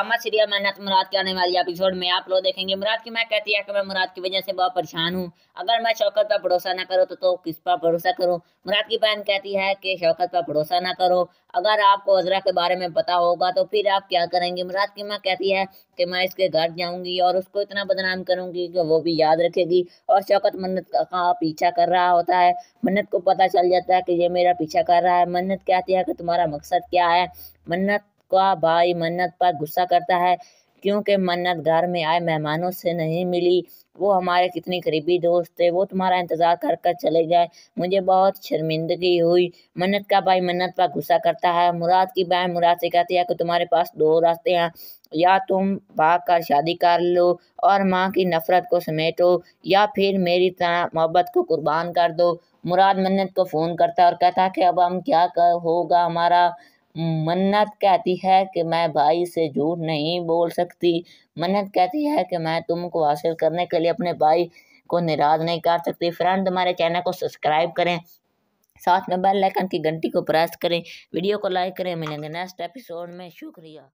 कमर serial मैनत मुराद के आने वाली एपिसोड में आप लोग देखेंगे मुराद की मैं कहती है कि मैं मुराद की वजह से बहुत परेशान हूँ अगर मैं शौकत पर भरोसा ना करो तो, तो किस पर भरोसा करो मुराद की बहन कहती है कि शौकत पर भरोसा ना करो अगर आपको अजरा के बारे में पता होगा तो फिर आप क्या करेंगे मुराद की माँ कहती है कि मैं इसके घर जाऊंगी और उसको इतना बदनाम करूंगी कि वो भी याद रखेगी और शौकत मन्नत का पीछा कर रहा होता है मन्नत को पता चल जाता है कि ये मेरा पीछा कर रहा है मन्नत कहती है कि तुम्हारा मकसद क्या है मन्नत का भाई मन्नत पर गुस्सा करता है क्योंकि मन्नत घर में आए मेहमानों से नहीं मिली वो हमारे कितने करीबी दोस्त थे वो तुम्हारा इंतज़ार कर कर चले गए मुझे बहुत शर्मिंदगी हुई मन्नत का भाई मन्नत पर गुस्सा करता है मुराद की बहन मुराद से कहती है कि तुम्हारे पास दो रास्ते हैं या तुम भाग कर शादी कर लो और माँ की नफ़रत को समेटो या फिर मेरी तरह मोहब्बत को कुर्बान कर दो मुराद मन्नत को फ़ोन करता है और कहता है कि अब हम क्या कर होगा हमारा मन्नत कहती है कि मैं भाई से झूठ नहीं बोल सकती मन्नत कहती है कि मैं तुमको हासिल करने के लिए अपने भाई को निराश नहीं कर सकती फ्रेंड हमारे चैनल को सब्सक्राइब करें साथ में बेल आइकन की घंटी को प्रेस करें वीडियो को लाइक करें मिलेंगे नेक्स्ट एपिसोड में शुक्रिया